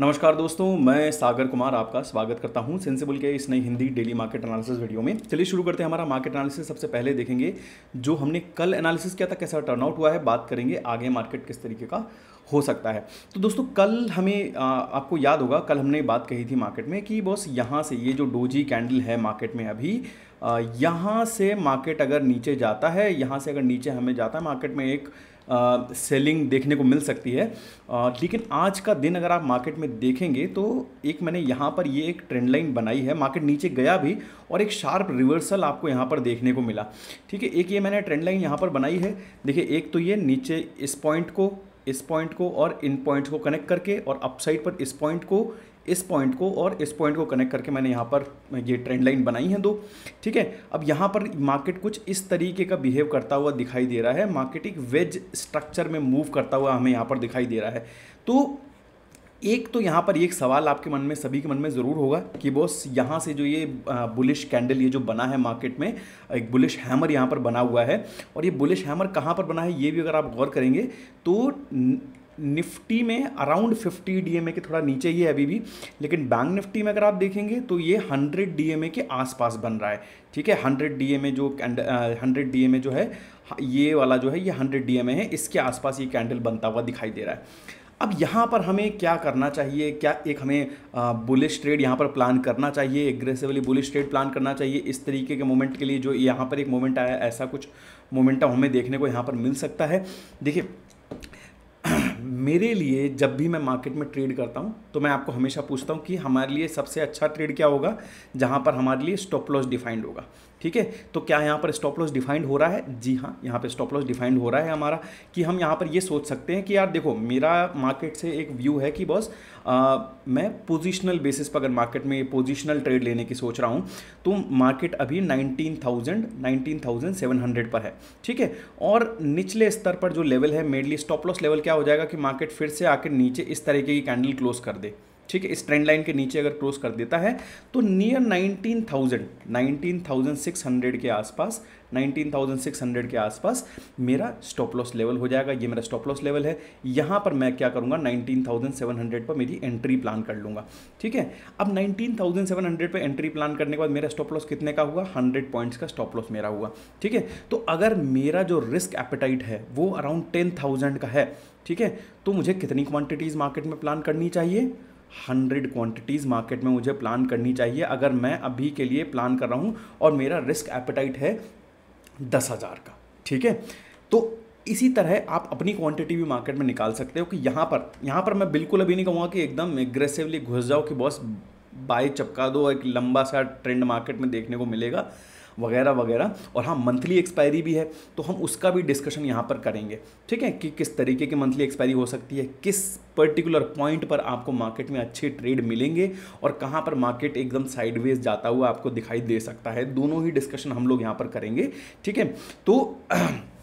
नमस्कार दोस्तों मैं सागर कुमार आपका स्वागत करता हूं सेंसिबल के इस नई Hindi daily market analysis video में चलिए शुरू करते हैं हमारा मार्केट एनालिसिस सबसे पहले देखेंगे जो हमने कल एनालिसिस किया था कैसा टर्नआउट हुआ है बात करेंगे आगे मार्केट किस तरीके का हो सकता है तो दोस्तों कल हमें आ, आपको याद होगा कल हमने बात कही थी मार्केट में कि बॉस यहाँ से ये जो डोजी कैंडल है मार्केट में अभी यहाँ से मार्केट अगर नीचे जाता है यहाँ से अगर नीचे हमें जाता है मार्केट में एक सेलिंग देखने को मिल सकती है लेकिन आज का दिन अगर आप मार्केट में देखेंगे तो एक मैंने यहाँ पर ये एक ट्रेंड लाइन बनाई है मार्केट नीचे गया भी और एक शार्प रिवर्सल आपको यहाँ पर देखने को मिला ठीक है एक ये मैंने ट्रेंड लाइन यहाँ पर बनाई है देखिए एक तो ये नीचे इस पॉइंट को इस पॉइंट को और इन पॉइंट को कनेक्ट करके और अपसाइड पर इस पॉइंट को इस पॉइंट को और इस पॉइंट को कनेक्ट करके मैंने यहाँ पर ये ट्रेंड लाइन बनाई है दो ठीक है अब यहाँ पर मार्केट कुछ इस तरीके का बिहेव करता हुआ दिखाई दे रहा है मार्केट एक वेज स्ट्रक्चर में मूव करता हुआ हमें यहाँ पर दिखाई दे रहा है तो एक तो यहाँ पर एक सवाल आपके मन में सभी के मन में ज़रूर होगा कि बॉस यहाँ से जो ये बुलिश कैंडल ये जो बना है मार्केट में एक बुलिश हैमर यहाँ पर बना हुआ है और ये बुलिश हैमर कहाँ पर बना है ये भी अगर आप गौर करेंगे तो निफ्टी में अराउंड 50 डीएमए के थोड़ा नीचे ही है अभी भी लेकिन बैंक निफ्टी में अगर आप देखेंगे तो ये 100 डीएमए के आसपास बन रहा है ठीक है 100 डीएमए जो हंड्रेड डीएमए जो है ये वाला जो है ये 100 डीएमए है इसके आसपास ये कैंडल बनता हुआ दिखाई दे रहा है अब यहाँ पर हमें क्या करना चाहिए क्या एक हमें बुलिश ट्रेड यहाँ पर प्लान करना चाहिए एग्रेसिवली बुलिश ट्रेड प्लान करना चाहिए इस तरीके के मोमेंट के लिए जो यहाँ पर एक मोमेंट आया ऐसा कुछ मोमेंटम हमें देखने को यहाँ पर मिल सकता है देखिए मेरे लिए जब भी मैं मार्केट में ट्रेड करता हूँ तो मैं आपको हमेशा पूछता हूँ कि हमारे लिए सबसे अच्छा ट्रेड क्या होगा जहाँ पर हमारे लिए स्टॉप लॉस डिफाइंड होगा ठीक है तो क्या यहाँ पर स्टॉप लॉस डिफाइंड हो रहा है जी हाँ यहाँ पर स्टॉप लॉस डिफाइंड हो रहा है हमारा कि हम यहाँ पर ये सोच सकते हैं कि यार देखो मेरा मार्केट से एक व्यू है कि बॉस मैं पोजिशनल बेसिस पर अगर मार्केट में पोजिशनल ट्रेड लेने की सोच रहा हूँ तो मार्केट अभी nineteen nineteen thousand thousand seven hundred पर है ठीक है और निचले स्तर पर जो लेवल है मेडली स्टॉप लॉस लेवल क्या हो जाएगा कि मार्केट फिर से आकर नीचे इस तरीके की कैंडल क्लोज कर दे ठीक है इस ट्रेंड लाइन के नीचे अगर क्रॉस कर देता है तो नियर 19,000 19,600 के आसपास 19,600 के आसपास मेरा स्टॉप लॉस लेवल हो जाएगा ये मेरा स्टॉप लॉस लेवल है यहाँ पर मैं क्या करूँगा 19,700 पर मेरी एंट्री प्लान कर लूँगा ठीक है अब 19,700 पर एंट्री प्लान करने के बाद मेरा स्टॉप लॉस कितने का हुआ 100 पॉइंट्स का स्टॉप लॉस मेरा हुआ ठीक है तो अगर मेरा जो रिस्क एपेटाइट है वो अराउंड टेन का है ठीक है तो मुझे कितनी क्वांटिटीज़ मार्केट में प्लान करनी चाहिए हंड्रेड क्वांटिटीज़ मार्केट में मुझे प्लान करनी चाहिए अगर मैं अभी के लिए प्लान कर रहा हूँ और मेरा रिस्क एपेटाइट है दस हज़ार का ठीक है तो इसी तरह आप अपनी क्वांटिटी भी मार्केट में निकाल सकते हो कि यहाँ पर यहाँ पर मैं बिल्कुल अभी नहीं कहूँगा कि एकदम एग्रेसिवली घुस जाओ कि बॉस बाय चपका दो एक लंबा सा ट्रेंड मार्केट में देखने को मिलेगा वगैरह वगैरह और हाँ मंथली एक्सपायरी भी है तो हम उसका भी डिस्कशन यहाँ पर करेंगे ठीक है कि किस तरीके की मंथली एक्सपायरी हो सकती है किस पर्टिकुलर पॉइंट पर आपको मार्केट में अच्छे ट्रेड मिलेंगे और कहाँ पर मार्केट एकदम साइडवेज जाता हुआ आपको दिखाई दे सकता है दोनों ही डिस्कशन हम लोग यहाँ पर करेंगे ठीक है तो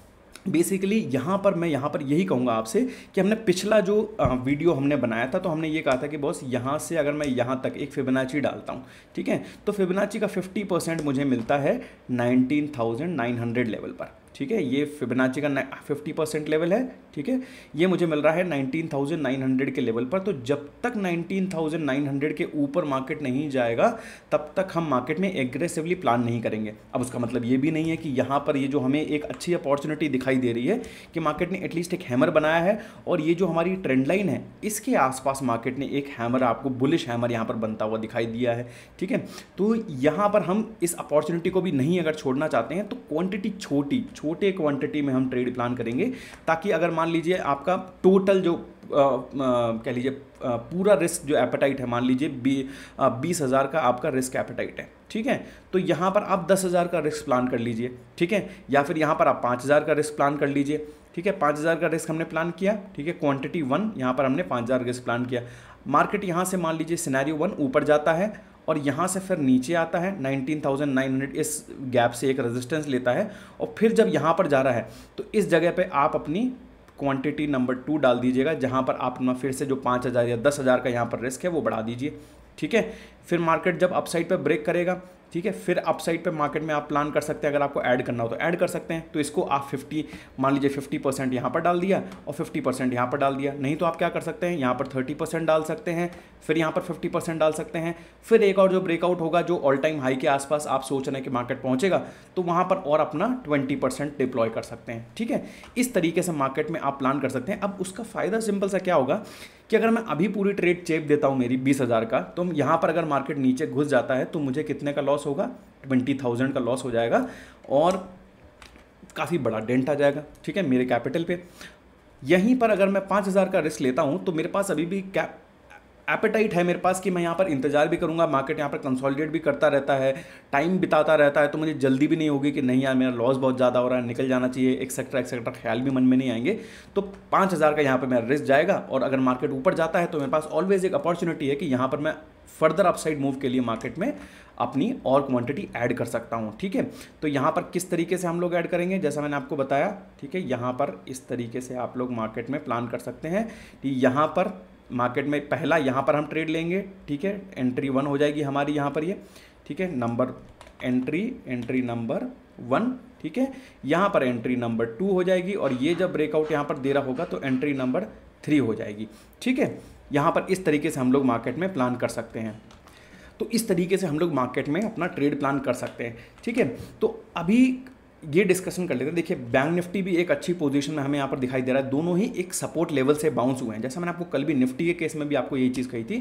बेसिकली यहाँ पर मैं यहाँ पर यही कहूँगा आपसे कि हमने पिछला जो वीडियो हमने बनाया था तो हमने ये कहा था कि बॉस यहाँ से अगर मैं यहाँ तक एक फिबनाची डालता हूँ ठीक है तो फिबनाची का 50 परसेंट मुझे मिलता है 19,900 लेवल पर ठीक है ये फिबनाची का फिफ्टी परसेंट लेवल है ठीक है ये मुझे मिल रहा है नाइनटीन थाउजेंड नाइन हंड्रेड के लेवल पर तो जब तक नाइनटीन थाउजेंड नाइन हंड्रेड के ऊपर मार्केट नहीं जाएगा तब तक हम मार्केट में एग्रेसिवली प्लान नहीं करेंगे अब उसका मतलब ये भी नहीं है कि यहाँ पर ये जो हमें एक अच्छी अपॉर्चुनिटी दिखाई दे रही है कि मार्केट ने एटलीस्ट एक हैमर बनाया है और ये जो हमारी ट्रेंड लाइन है इसके आसपास मार्केट ने एक हैमर आपको बुलिश हैमर यहाँ पर बनता हुआ दिखाई दिया है ठीक है तो यहाँ पर हम इस अपॉर्चुनिटी को भी नहीं अगर छोड़ना चाहते हैं तो क्वान्टिटी छोटी छोटे क्वांटिटी में हम ट्रेड प्लान करेंगे ताकि अगर मान लीजिए आपका टोटल जो कह लीजिए पूरा रिस्क जो एपेटाइट है मान लीजिए बीस हज़ार का आपका रिस्क एपेटाइट है ठीक है तो यहाँ पर आप दस हज़ार का रिस्क प्लान कर लीजिए ठीक है या फिर यहाँ पर आप पाँच हज़ार का रिस्क प्लान कर लीजिए ठीक है पाँच हज़ार का रिस्क हमने प्लान किया ठीक है क्वांटिटी वन यहाँ पर हमने पाँच हज़ार रिस्क प्लान किया मार्केट यहाँ से मान लीजिए सिनेरियो वन ऊपर जाता है और यहाँ से फिर नीचे आता है 19,900 इस गैप से एक रेजिस्टेंस लेता है और फिर जब यहाँ पर जा रहा है तो इस जगह पे आप अपनी क्वांटिटी नंबर टू डाल दीजिएगा जहाँ पर आप अपना फिर से जो पाँच हज़ार या दस हज़ार का यहाँ पर रिस्क है वो बढ़ा दीजिए ठीक है फिर मार्केट जब अपसाइड पर ब्रेक करेगा ठीक है फिर अपसाइड पे मार्केट में आप प्लान कर सकते हैं अगर आपको ऐड करना हो तो ऐड कर सकते हैं तो इसको आप 50 मान लीजिए 50 परसेंट यहाँ पर डाल दिया और 50 परसेंट यहाँ पर डाल दिया नहीं तो आप क्या कर सकते हैं यहाँ पर 30 परसेंट डाल सकते हैं फिर यहाँ पर 50 परसेंट डाल सकते हैं फिर एक और जो ब्रेकआउट होगा जो ऑल टाइम हाई के आसपास आप सोच रहे हैं कि मार्केट पहुँचेगा तो वहाँ पर और अपना ट्वेंटी डिप्लॉय कर सकते हैं ठीक है इस तरीके से मार्केट में आप प्लान कर सकते हैं अब उसका फ़ायदा सिंपल सा क्या होगा कि अगर मैं अभी पूरी ट्रेड चेप देता हूँ मेरी बीस का तो यहाँ पर अगर मार्केट नीचे घुस जाता है तो मुझे कितने का लॉस लॉस होगा ट्वेंटी थाउजेंड का लॉस हो जाएगा और काफ़ी बड़ा डेंट आ जाएगा ठीक है मेरे कैपिटल पे यहीं पर अगर मैं पाँच हज़ार का रिस्क लेता हूँ तो मेरे पास अभी भी कैप एपेटाइट है मेरे पास कि मैं यहाँ पर इंतजार भी करूँगा मार्केट यहाँ पर कंसोलिडेट भी करता रहता है टाइम बिताता रहता है तो मुझे जल्दी भी नहीं होगी कि नहीं यार मेरा लॉस बहुत ज़्यादा हो रहा है निकल जाना चाहिए एक्सेट्रा एक्सेट्रा ख्याल भी मन में नहीं आएंगे तो पाँच हज़ार का यहाँ पर मेरा रिस्क जाएगा और अगर मार्केट ऊपर जाता है तो मेरे पास ऑलवेज एक अपॉर्चुनिटी है कि यहाँ पर मैं फर्दर अपसाइड मूव के लिए मार्केट में अपनी और क्वांटिटी ऐड कर सकता हूँ ठीक है तो यहाँ पर किस तरीके से हम लोग ऐड करेंगे जैसा मैंने आपको बताया ठीक है यहाँ पर इस तरीके से आप लोग मार्केट में प्लान कर सकते हैं कि यहाँ पर मार्केट में पहला यहाँ पर हम ट्रेड लेंगे ठीक है एंट्री वन हो जाएगी हमारी यहाँ पर ये यह, ठीक है number entry entry number one ठीक है यहाँ पर एंट्री नंबर टू हो जाएगी और ये जब ब्रेकआउट यहाँ पर दे रहा होगा तो एंट्री नंबर थ्री हो जाएगी ठीक है यहाँ पर इस तरीके से हम लोग मार्केट में प्लान कर सकते हैं तो इस तरीके से हम लोग मार्केट में अपना ट्रेड प्लान कर सकते हैं ठीक है तो अभी ये डिस्कशन कर लेते हैं देखिए बैंक निफ्टी भी एक अच्छी पोजीशन में हमें यहाँ पर दिखाई दे रहा है दोनों ही एक सपोर्ट लेवल से बाउंस हुए हैं जैसे मैंने आपको कल भी निफ्टी के केस में भी आपको यही चीज़ कही थी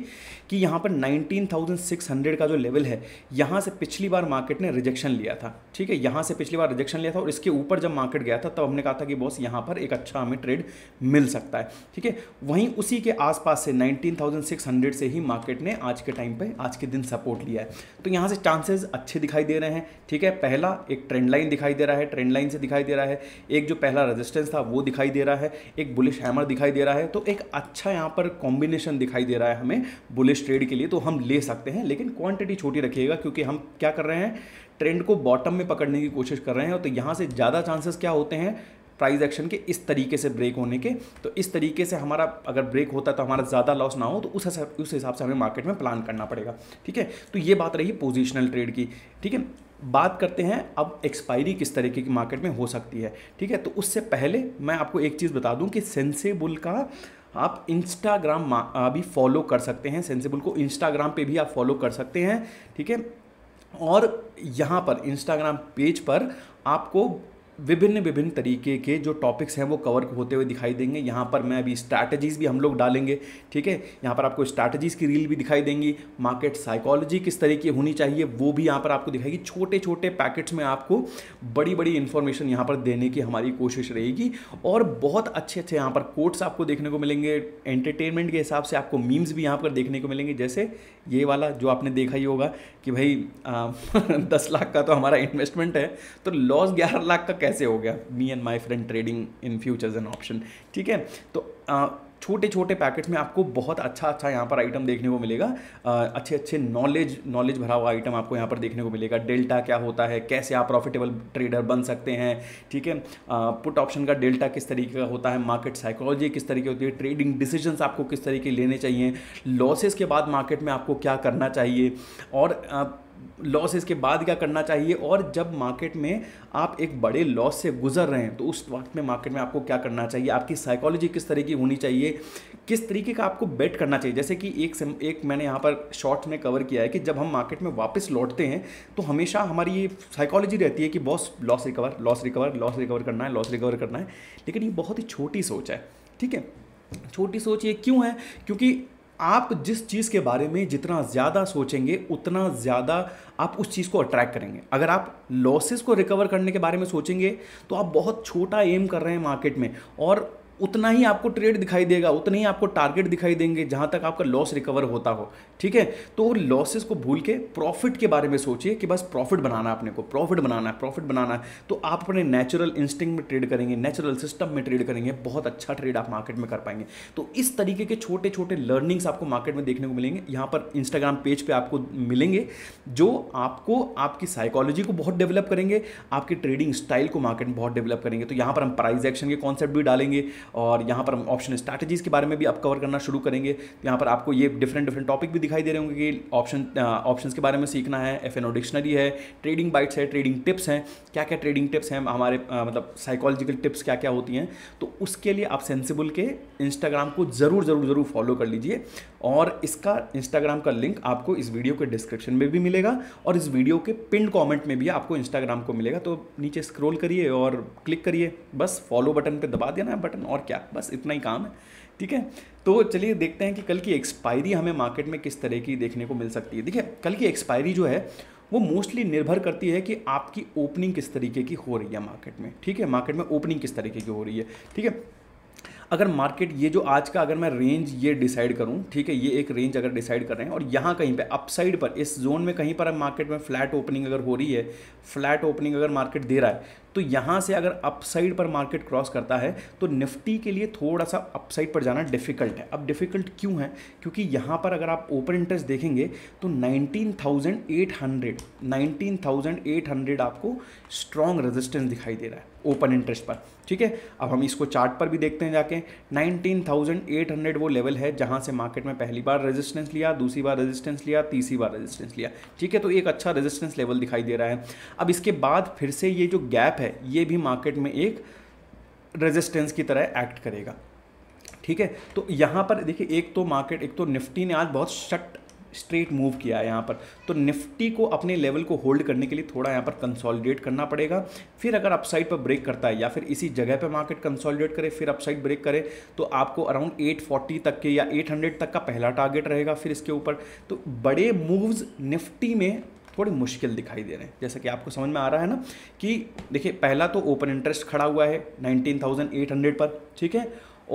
कि यहाँ पर 19,600 का जो लेवल है यहाँ से पिछली बार मार्केट ने रिजेक्शन लिया था ठीक है यहाँ से पिछली बार रिजेक्शन लिया था और इसके ऊपर जब मार्केट गया था तब हमने कहा था कि बॉस यहाँ पर एक अच्छा हमें ट्रेड मिल सकता है ठीक है वहीं उसी के आसपास से नाइनटीन से ही मार्केट ने आज के टाइम पर आज के दिन सपोर्ट लिया है तो यहाँ से चांसेज अच्छे दिखाई दे रहे हैं ठीक है पहला एक ट्रेंड लाइन दिखाई दे रहा रहा है ट्रेंड लाइन से दिखाई दे रहा है एक जो पहला रेजिस्टेंस था वो दिखाई दे रहा है एक बुलिश हैमर दिखाई दे रहा है तो एक अच्छा यहाँ पर कॉम्बिनेशन दिखाई दे रहा है हमें बुलिश ट्रेड के लिए तो हम ले सकते हैं लेकिन क्वांटिटी छोटी रखिएगा क्योंकि हम क्या कर रहे हैं ट्रेंड को बॉटम में पकड़ने की कोशिश कर रहे हैं तो यहाँ से ज़्यादा चांसेस क्या होते हैं प्राइस एक्शन के इस तरीके से ब्रेक होने के तो इस तरीके से हमारा अगर ब्रेक होता तो हमारा ज़्यादा लॉस ना हो तो उस हिसाब उस हिसाब से हमें मार्केट में प्लान करना पड़ेगा ठीक है तो ये बात रही पोजिशनल ट्रेड की ठीक है बात करते हैं अब एक्सपायरी किस तरीके की मार्केट में हो सकती है ठीक है तो उससे पहले मैं आपको एक चीज़ बता दूं कि सेंसेबुल का आप इंस्टाग्राम भी फॉलो कर सकते हैं सेंसेबुल को इंस्टाग्राम पे भी आप फॉलो कर सकते हैं ठीक है और यहाँ पर इंस्टाग्राम पेज पर आपको विभिन्न विभिन्न तरीके के जो टॉपिक्स हैं वो कवर होते हुए दिखाई देंगे यहाँ पर मैं अभी स्ट्रैटेजीज़ भी हम लोग डालेंगे ठीक है यहाँ पर आपको स्ट्रैटेजीज़ की रील भी दिखाई देंगी मार्केट साइकोलॉजी किस तरीके की होनी चाहिए वो भी यहाँ पर आपको दिखाएगी छोटे छोटे पैकेट्स में आपको बड़ी बड़ी इन्फॉर्मेशन यहाँ पर देने की हमारी कोशिश रहेगी और बहुत अच्छे अच्छे यहाँ पर कोट्स आपको देखने को मिलेंगे एंटरटेनमेंट के हिसाब से आपको मीम्स भी यहाँ पर देखने को मिलेंगे जैसे ये वाला जो आपने देखा ही होगा कि भाई दस लाख का तो हमारा इन्वेस्टमेंट है तो लॉस ग्यारह लाख का कैसे हो गया me and my friend trading in futures and option ठीक है तो आ, छोटे छोटे पैकेट्स में आपको बहुत अच्छा अच्छा यहाँ पर आइटम देखने को मिलेगा आ, अच्छे अच्छे नॉलेज नॉलेज भरा हुआ आइटम आपको यहाँ पर देखने को मिलेगा डेल्टा क्या होता है कैसे आप प्रॉफिटेबल ट्रेडर बन सकते हैं ठीक है पुट ऑप्शन का डेल्टा किस तरीके का होता है मार्केट साइकोलॉजी किस तरीके होती है ट्रेडिंग डिसीजन आपको किस तरीके लेने चाहिए लॉसेस के बाद मार्केट में आपको क्या करना चाहिए और आ, लॉसेस के बाद क्या करना चाहिए और जब मार्केट में आप एक बड़े लॉस से गुजर रहे हैं तो उस वक्त में मार्केट में आपको क्या करना चाहिए आपकी साइकोलॉजी किस तरह की होनी चाहिए किस तरीके का आपको बेट करना चाहिए जैसे कि एक सम, एक मैंने यहाँ पर शॉर्ट में कवर किया है कि जब हम मार्केट में वापस लौटते हैं तो हमेशा हमारी ये साइकोलॉजी रहती है कि boss loss recover loss recover loss recover करना है लॉस रिकवर करना है लेकिन ये बहुत ही छोटी सोच है ठीक है छोटी सोच ये क्यों है क्योंकि आप जिस चीज़ के बारे में जितना ज़्यादा सोचेंगे उतना ज़्यादा आप उस चीज़ को अट्रैक्ट करेंगे अगर आप लॉसेस को रिकवर करने के बारे में सोचेंगे तो आप बहुत छोटा एम कर रहे हैं मार्केट में और उतना ही आपको ट्रेड दिखाई देगा उतना ही आपको टारगेट दिखाई देंगे जहाँ तक आपका लॉस रिकवर होता हो ठीक है तो लॉसेस को भूल के प्रॉफिट के बारे में सोचिए कि बस प्रॉफिट बनाना अपने को प्रॉफिट बनाना है प्रॉफिट बनाना है तो आप अपने नेचुरल इंस्टिंग में ट्रेड करेंगे नेचुरल सिस्टम में ट्रेड करेंगे बहुत अच्छा ट्रेड आप मार्केट में कर पाएंगे तो इस तरीके के छोटे छोटे लर्निंग्स आपको मार्केट में देखने को मिलेंगे यहाँ पर इंस्टाग्राम पेज पर आपको मिलेंगे जो आपको आपकी साइकोलॉजी को बहुत डेवलप करेंगे आपकी ट्रेडिंग स्टाइल को मार्केट में बहुत डेवलप करेंगे तो यहाँ पर हम प्राइस एक्शन के कॉन्सेप्ट भी डालेंगे और यहाँ पर हम ऑप्शन स्ट्रैटेजीज़ के बारे में भी आप कवर करना शुरू करेंगे यहाँ पर आपको ये डिफरेंट डिफरेंट टॉपिक भी दिखाई दे रहे होंगे कि ऑप्शन ऑप्शन के बारे में सीखना है एफ डिक्शनरी है ट्रेडिंग बाइट्स है ट्रेडिंग टिप्स हैं क्या क्या ट्रेडिंग टिप्स हैं हमारे मतलब साइकोलॉजिकल टिप्स क्या क्या होती हैं तो उसके लिए आप सेंसिबल के इंस्टाग्राम को ज़रूर ज़रूर ज़रूर फॉलो कर लीजिए और इसका इंस्टाग्राम का लिंक आपको इस वीडियो के डिस्क्रिप्शन में भी मिलेगा और इस वीडियो के पिंड कमेंट में भी आपको इंस्टाग्राम को मिलेगा तो नीचे स्क्रॉल करिए और क्लिक करिए बस फॉलो बटन पे दबा देना है बटन और क्या बस इतना ही काम है ठीक है तो चलिए देखते हैं कि कल की एक्सपायरी हमें मार्केट में किस तरह की देखने को मिल सकती है देखिए कल की एक्सपायरी जो है वो मोस्टली निर्भर करती है कि आपकी ओपनिंग किस तरीके की हो रही है मार्केट में ठीक है मार्केट में ओपनिंग किस तरीके की हो रही है ठीक है अगर मार्केट ये जो आज का अगर मैं रेंज ये डिसाइड करूँ ठीक है ये एक रेंज अगर डिसाइड कर रहे हैं और यहाँ कहीं पर अपसाइड पर इस जोन में कहीं पर मार्केट में फ्लैट ओपनिंग अगर हो रही है फ्लैट ओपनिंग अगर मार्केट दे रहा है तो यहाँ से अगर अपसाइड पर मार्केट क्रॉस करता है तो निफ्टी के लिए थोड़ा सा अपसाइड पर जाना डिफिकल्ट है अब डिफिकल्ट क्यों है क्योंकि यहाँ पर अगर आप ओपन इंटरेस्ट देखेंगे तो 19,800 19,800 आपको स्ट्रॉन्ग रेजिस्टेंस दिखाई दे रहा है ओपन इंटरेस्ट पर ठीक है अब हम इसको चार्ट पर भी देखते हैं जाके में 19,800 वो लेवल है जहां से मार्केट में पहली बार रेजिस्टेंस लिया दूसरी बार रेजिस्टेंस लिया तीसरी बार रेजिस्टेंस लिया ठीक है तो एक अच्छा रेजिस्टेंस लेवल दिखाई दे रहा है अब इसके बाद फिर से ये जो गैप है ये भी मार्केट में एक रेजिस्टेंस की तरह एक्ट करेगा ठीक है तो यहाँ पर देखिए एक तो मार्केट एक तो निफ्टी ने आज बहुत शट स्ट्रेट मूव किया है यहाँ पर तो निफ्टी को अपने लेवल को होल्ड करने के लिए थोड़ा यहाँ पर कंसोलिडेट करना पड़ेगा फिर अगर अपसाइड पर ब्रेक करता है या फिर इसी जगह पर मार्केट कंसोलिडेट करे फिर अपसाइड ब्रेक करे तो आपको अराउंड 840 तक के या 800 तक का पहला टारगेट रहेगा फिर इसके ऊपर तो बड़े मूव्स निफ्टी में थोड़ी मुश्किल दिखाई दे रहे हैं जैसा कि आपको समझ में आ रहा है ना कि देखिए पहला तो ओपन इंटरेस्ट खड़ा हुआ है हंड्रेड पर ठीक है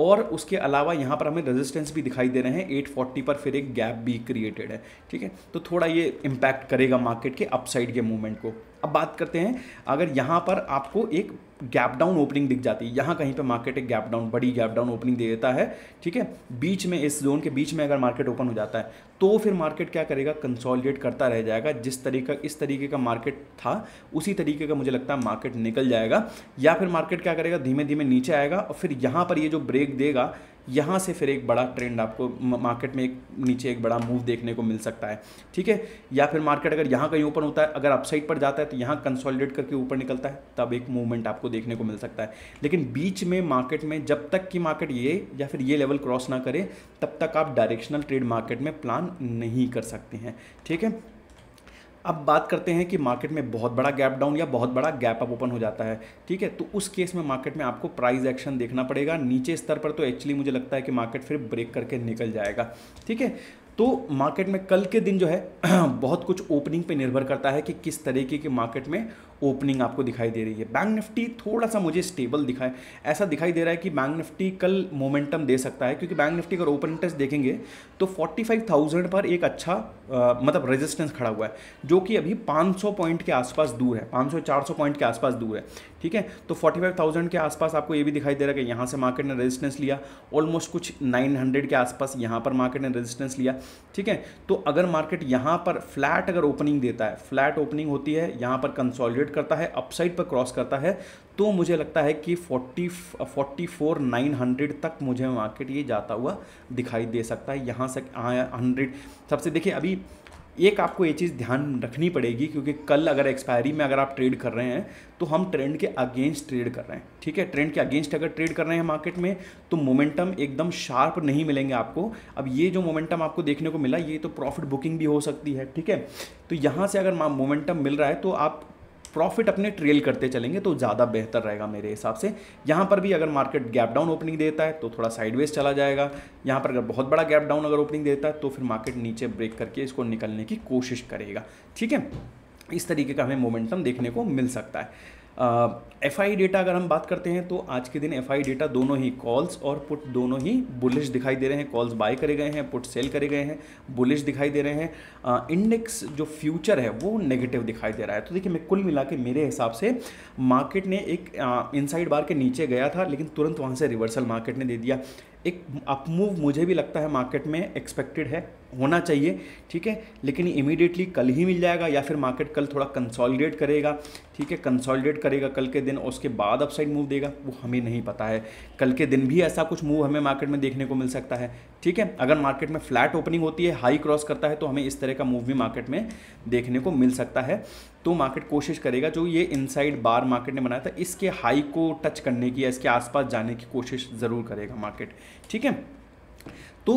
और उसके अलावा यहाँ पर हमें रेजिस्टेंस भी दिखाई दे रहे हैं 840 पर फिर एक गैप भी क्रिएटेड है ठीक है तो थोड़ा ये इम्पैक्ट करेगा मार्केट के अपसाइड के मूवमेंट को अब बात करते हैं अगर यहाँ पर आपको एक गैप डाउन ओपनिंग दिख जाती है यहाँ कहीं पे मार्केट एक गैप डाउन बड़ी गैप डाउन ओपनिंग दे देता है ठीक है बीच में इस जोन के बीच में अगर मार्केट ओपन हो जाता है तो फिर मार्केट क्या करेगा कंसोलिडेट करता रह जाएगा जिस तरीके इस तरीके का मार्केट था उसी तरीके का मुझे लगता है मार्केट निकल जाएगा या फिर मार्केट क्या करेगा धीमे धीमे नीचे आएगा और फिर यहाँ पर ये यह जो ब्रेक देगा यहाँ से फिर एक बड़ा ट्रेंड आपको मार्केट में एक नीचे एक बड़ा मूव देखने को मिल सकता है ठीक है या फिर मार्केट अगर यहाँ कहीं ओपन होता है अगर अपसाइड पर जाता है तो यहाँ कंसोलिडेट करके ऊपर निकलता है तब एक मूवमेंट आपको देखने को मिल सकता है लेकिन बीच में मार्केट में जब तक कि मार्केट ये या फिर ये लेवल क्रॉस ना करे तब तक आप डायरेक्शनल ट्रेड मार्केट में प्लान नहीं कर सकते हैं ठीक है अब बात करते हैं कि मार्केट में बहुत बड़ा गैप डाउन या बहुत बड़ा गैप अप ओपन हो जाता है ठीक है तो उस केस में मार्केट में आपको प्राइस एक्शन देखना पड़ेगा नीचे स्तर पर तो एक्चुअली मुझे लगता है कि मार्केट फिर ब्रेक करके निकल जाएगा ठीक है तो मार्केट में कल के दिन जो है बहुत कुछ ओपनिंग पे निर्भर करता है कि किस तरीके की मार्केट में ओपनिंग आपको दिखाई दे रही है बैंक निफ्टी थोड़ा सा मुझे स्टेबल दिखाए ऐसा दिखाई दे रहा है कि बैंक निफ्टी कल मोमेंटम दे सकता है क्योंकि बैंक निफ्टी अगर ओपन इंटरेस्ट देखेंगे तो 45,000 पर एक अच्छा आ, मतलब रेजिस्टेंस खड़ा हुआ है जो कि अभी 500 पॉइंट के आसपास दूर है 500-400 पॉइंट के आसपास दूर है ठीक है तो फोर्टी के आसपास आपको ये भी दिखाई दे रहा है कि यहाँ से मार्केट ने रजिस्टेंस लिया ऑलमोस्ट कुछ नाइन के आसपास यहाँ पर मार्केट ने रजिस्टेंस लिया ठीक है तो अगर मार्केट यहाँ पर फ्लैट अगर ओपनिंग देता है फ्लैट ओपनिंग होती है यहाँ पर कंसॉलिडेट कॉन्सोलिडेट करता है अपसाइड पर क्रॉस करता है तो मुझे लगता है कि 40 44 तक मुझे मार्केट ये जाता हुआ दिखाई दे सकता है यहाँ से हंड्रेड हाँ, सबसे देखिए अभी एक आपको ये चीज़ ध्यान रखनी पड़ेगी क्योंकि कल अगर एक्सपायरी में अगर आप ट्रेड कर रहे हैं तो हम ट्रेंड के अगेंस्ट ट्रेड कर रहे हैं ठीक है ट्रेंड के अगेंस्ट अगर ट्रेड कर रहे हैं मार्केट में तो मोमेंटम एकदम शार्प नहीं मिलेंगे आपको अब ये जो मोमेंटम आपको देखने को मिला ये तो प्रॉफिट बुकिंग भी हो सकती है ठीक है तो यहाँ से अगर मोमेंटम मिल रहा है तो आप प्रॉफिट अपने ट्रेल करते चलेंगे तो ज़्यादा बेहतर रहेगा मेरे हिसाब से यहाँ पर भी अगर मार्केट गैप डाउन ओपनिंग देता है तो थोड़ा साइडवेज चला जाएगा यहाँ पर अगर बहुत बड़ा गैप डाउन अगर ओपनिंग देता है तो फिर मार्केट नीचे ब्रेक करके इसको निकलने की कोशिश करेगा ठीक है इस तरीके का हमें मोमेंटम देखने को मिल सकता है एफ आई डेटा अगर हम बात करते हैं तो आज के दिन एफ आई डेटा दोनों ही कॉल्स और पुट दोनों ही बुलिश दिखाई दे रहे हैं कॉल्स बाय करे गए हैं पुट सेल करे गए हैं बुलिश दिखाई दे रहे हैं इंडेक्स जो फ्यूचर है वो नेगेटिव दिखाई दे रहा है तो देखिए मैं कुल मिला के मेरे हिसाब से मार्केट ने एक इनसाइड बार के नीचे गया था लेकिन तुरंत वहाँ से रिवर्सल मार्केट ने दे दिया एक अपमूव मुझे भी लगता है मार्केट में एक्सपेक्टेड है होना चाहिए ठीक है लेकिन इमीडिएटली कल ही मिल जाएगा या फिर मार्केट कल थोड़ा कंसोलिडेट करेगा ठीक है कंसोलिडेट करेगा कल के दिन उसके बाद अपसाइड मूव देगा वो हमें नहीं पता है कल के दिन भी ऐसा कुछ मूव हमें मार्केट में देखने को मिल सकता है ठीक है अगर मार्केट में फ्लैट ओपनिंग होती है हाई क्रॉस करता है तो हमें इस तरह का मूव भी मार्केट में देखने को मिल सकता है तो मार्केट कोशिश करेगा जो ये इनसाइड बार मार्केट ने बनाया था इसके हाई को टच करने की या इसके आसपास जाने की कोशिश ज़रूर करेगा मार्केट ठीक है तो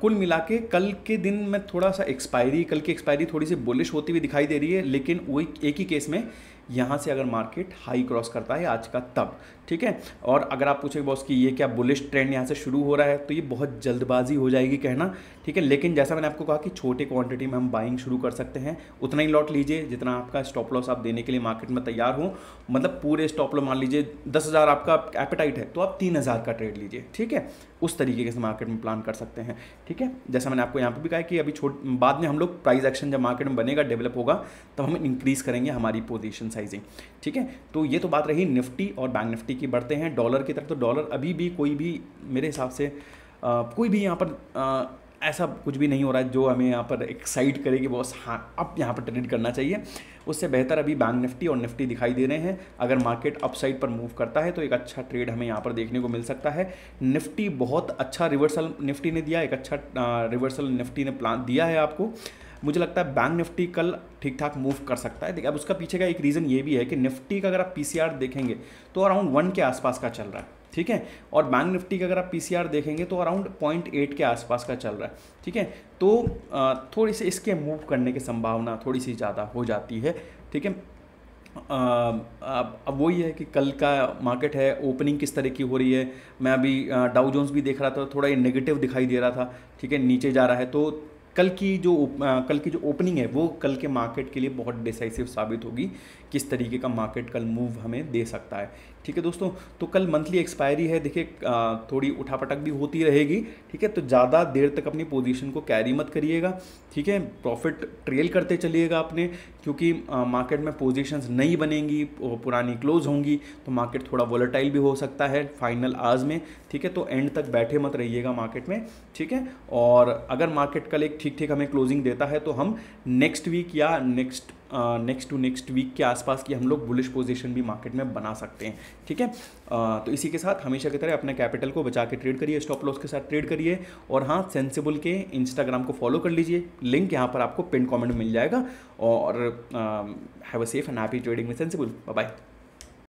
कुल मिला के कल के दिन में थोड़ा सा एक्सपायरी कल की एक्सपायरी थोड़ी सी बुलिश होती हुई दिखाई दे रही है लेकिन वही एक ही केस में यहाँ से अगर मार्केट हाई क्रॉस करता है आज का तब ठीक है और अगर आप पूछेंगे बॉस कि ये क्या बुलिश ट्रेंड यहाँ से शुरू हो रहा है तो ये बहुत जल्दबाजी हो जाएगी कहना ठीक है लेकिन जैसा मैंने आपको कहा कि छोटे क्वांटिटी में हम बाइंग शुरू कर सकते हैं उतना ही लॉट लीजिए जितना आपका स्टॉप लॉस आप देने के लिए मार्केट में तैयार हो मतलब पूरे स्टॉप लॉस मान लीजिए दस हज़ार आपका एपेटाइट है तो आप तीन हज़ार का ट्रेड लीजिए ठीक है उस तरीके से मार्केट में प्लान कर सकते हैं ठीक है जैसा मैंने आपको यहाँ पर भी कहा कि अभी छोट बाद में हम लोग प्राइस एक्शन जब मार्केट में बनेगा डेवलप होगा तब हम इंक्रीज़ करेंगे हमारी पोजिशन साइजिंग ठीक है तो ये तो बात रही निफ्टी और बैंक निफ्टी की बढ़ते हैं डॉलर की तरफ तो डॉलर अभी भी कोई भी मेरे हिसाब से आ, कोई भी यहाँ पर आ, ऐसा कुछ भी नहीं हो रहा है जो हमें यहाँ पर एक्साइट करे कि बॉस हाँ अब यहाँ पर ट्रेड करना चाहिए उससे बेहतर अभी बैंक निफ्टी और निफ्टी दिखाई दे रहे हैं अगर मार्केट अपसाइड पर मूव करता है तो एक अच्छा ट्रेड हमें यहाँ पर देखने को मिल सकता है निफ्टी बहुत अच्छा रिवर्सल निफ्टी ने दिया एक अच्छा रिवर्सल निफ्टी ने प्लान दिया है आपको मुझे लगता है बैंक निफ्टी कल ठीक ठाक मूव कर सकता है देखिए अब उसका पीछे का एक रीज़न ये भी है कि निफ्टी का अगर आप पी देखेंगे तो अराउंड वन के आसपास का चल रहा है ठीक है और बैंक निफ्टी का अगर आप पी देखेंगे तो अराउंड पॉइंट एट के आसपास का चल रहा है ठीक है तो थोड़ी सी इसके मूव करने की संभावना थोड़ी सी ज़्यादा हो जाती है ठीक है अब अब वही है कि कल का मार्केट है ओपनिंग किस तरह की हो रही है मैं अभी डाउ जोन्स भी देख रहा था थोड़ा ये नेगेटिव दिखाई दे रहा था ठीक है नीचे जा रहा है तो कल की जो कल की जो ओपनिंग है वो कल के मार्केट के लिए बहुत डिसाइसिव साबित होगी किस तरीके का मार्केट कल मूव हमें दे सकता है ठीक है दोस्तों तो कल मंथली एक्सपायरी है देखिए थोड़ी उठापटक भी होती रहेगी ठीक है तो ज़्यादा देर तक अपनी पोजीशन को कैरी मत करिएगा ठीक है प्रॉफिट ट्रेल करते चलिएगा आपने क्योंकि मार्केट में पोजीशंस नहीं बनेंगी पुरानी क्लोज होंगी तो मार्केट थोड़ा वोलेटाइल भी हो सकता है फाइनल आज में ठीक है तो एंड तक बैठे मत रहिएगा मार्केट में ठीक है और अगर मार्केट कल एक ठीक ठीक हमें क्लोजिंग देता है तो हम नेक्स्ट वीक या next next to next week के आसपास की हम लोग बुलिश पोजीशन भी मार्केट में बना सकते हैं ठीक है तो इसी के साथ हमेशा की तरह अपने कैपिटल को बचा के ट्रेड करिए स्टॉप लॉस के साथ ट्रेड करिए और हाँ सेंसिबल के इंस्टाग्राम को फॉलो कर लीजिए लिंक यहाँ पर आपको पिन कॉमेंट मिल जाएगा और have a safe and happy trading में सेंसिबल बाय